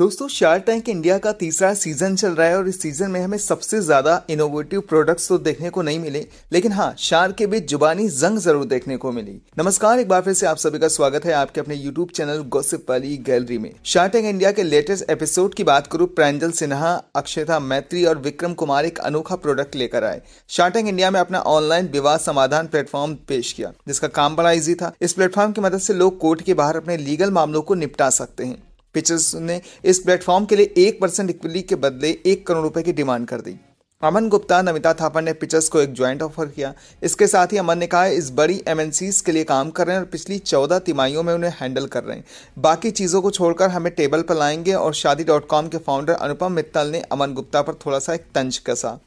दोस्तों shark tank India का तीसरा सीजन चल रहा है और इस सीजन में हमें सबसे ज्यादा इनोवेटिव प्रोडक्ट्स तो देखने को नहीं मिले लेकिन हाँ शार्क के बीच जुबानी जंग जरूर देखने को मिली नमस्कार एक बार फिर से आप सभी का स्वागत है आपके अपने यूट्यूब चैनल गोसिप वाली गैलरी में शार्क टैंक इंडिया के लेटेस्ट एपिसोड की बात करूँ प्रांजल सिन्हा अक्षयता मैत्री और विक्रम कुमार एक अनोखा प्रोडक्ट लेकर आए शार्क टैंक इंडिया में अपना ऑनलाइन विवाह समाधान प्लेटफॉर्म पेश किया जिसका काम बड़ा इजी था इस प्लेटफॉर्म की मदद से लोग कोर्ट के बाहर अपने लीगल मामलों को निपटा सकते हैं पिक्चर्स ने इस प्लेटफॉर्म के लिए एक परसेंट इक्विटी के बदले एक करोड़ रुपए की डिमांड कर दी अमन गुप्ता नमिता थापा ने पिक्चर्स को एक ज्वाइंट ऑफर किया इसके साथ ही अमन ने कहा इस बड़ी एम के लिए काम कर रहे हैं और पिछली चौदह तिमाहियों में उन्हें हैंडल कर रहे हैं बाकी चीज़ों को छोड़कर हमें टेबल पर लाएंगे और शादी डॉट कॉम के फाउंडर अनुपम मित्तल ने अमन गुप्ता पर थोड़ा सा एक तंज कसा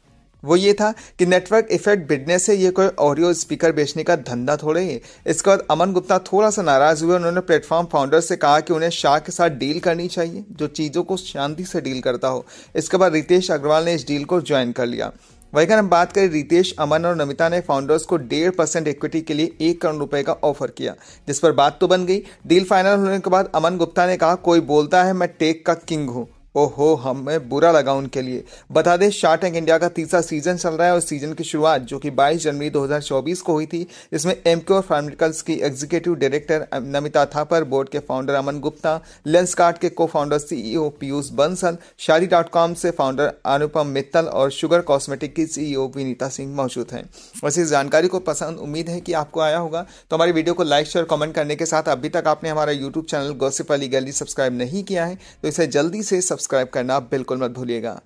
वो ये था कि नेटवर्क इफेक्ट बिटने से ये कोई ऑडियो स्पीकर बेचने का धंधा थोड़े ही इसके बाद अमन गुप्ता थोड़ा सा नाराज हुए उन्होंने प्लेटफॉर्म फाउंडर से कहा कि उन्हें शाह के साथ डील करनी चाहिए जो चीज़ों को शांति से डील करता हो इसके बाद रितेश अग्रवाल ने इस डील को ज्वाइन कर लिया वहीं अगर हम बात करें रितेश अमन और नमिता ने फाउंडर्स को डेढ़ परसेंट इक्विटी के लिए एक करोड़ रुपए का ऑफर किया जिस पर बात तो बन गई डील फाइनल होने के बाद अमन गुप्ता ने कहा कोई बोलता है मैं टेक का किंग हूँ ओहो हमें बुरा लगा उनके लिए बता दें शार्ट टैंक इंडिया का तीसरा सीजन चल रहा है और सीजन की शुरुआत जो कि 22 जनवरी 2024 को हुई थी इसमें एम क्योर फार्मिकल्स की एग्जीक्यूटिव डायरेक्टर नमिता थापर बोर्ड के फाउंडर अमन गुप्ता लेंस कार्ड के co founder CEO Piyush Bansal Shaadi dot com से फाउंडर अनुपम मित्तल और शुगर कॉस्मेटिक की सीईओ e विनीता सिंह मौजूद हैं वैसे इस जानकारी को पसंद उम्मीद है कि आपको आया होगा तो हमारी वीडियो को लाइक शेयर कॉमेंट करने के साथ अभी तक आपने हमारा यूट्यूब चैनल गौसिप अली गली सब्सक्राइब नहीं किया है तो इसे जल्दी से सब्सक्राइब सब्सक्राइब करना बिल्कुल मत भूलिएगा